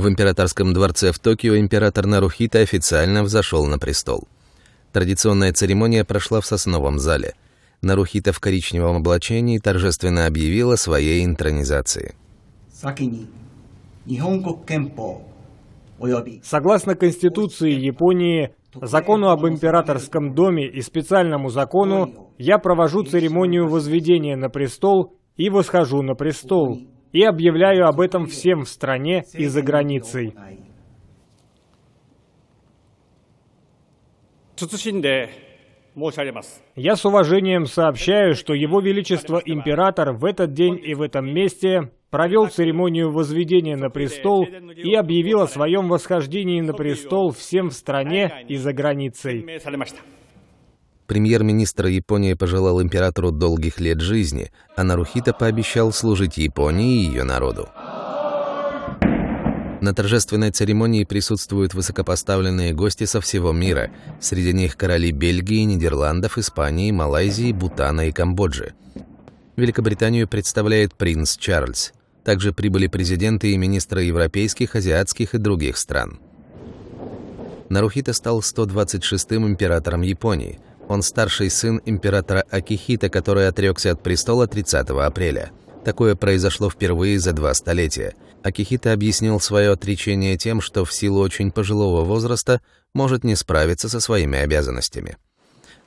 В императорском дворце в Токио император Нарухита официально взошел на престол. Традиционная церемония прошла в сосновом зале. Нарухита в коричневом облачении торжественно объявила о своей интронизации. Согласно Конституции Японии, закону об императорском доме и специальному закону, я провожу церемонию возведения на престол и восхожу на престол и объявляю об этом всем в стране и за границей. Я с уважением сообщаю, что Его Величество Император в этот день и в этом месте провел церемонию возведения на престол и объявил о своем восхождении на престол всем в стране и за границей. Премьер-министр Японии пожелал императору долгих лет жизни, а Нарухита пообещал служить Японии и ее народу. На торжественной церемонии присутствуют высокопоставленные гости со всего мира. Среди них короли Бельгии, Нидерландов, Испании, Малайзии, Бутана и Камбоджи. Великобританию представляет принц Чарльз. Также прибыли президенты и министры европейских, азиатских и других стран. Нарухита стал 126-м императором Японии – он старший сын императора Акихита, который отрекся от престола 30 апреля. Такое произошло впервые за два столетия. Акихита объяснил свое отречение тем, что в силу очень пожилого возраста может не справиться со своими обязанностями.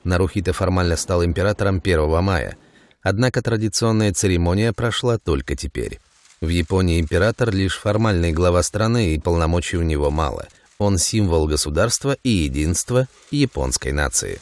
Нарухита формально стал императором 1 мая, однако традиционная церемония прошла только теперь. В Японии император лишь формальный глава страны, и полномочий у него мало. Он символ государства и единства японской нации.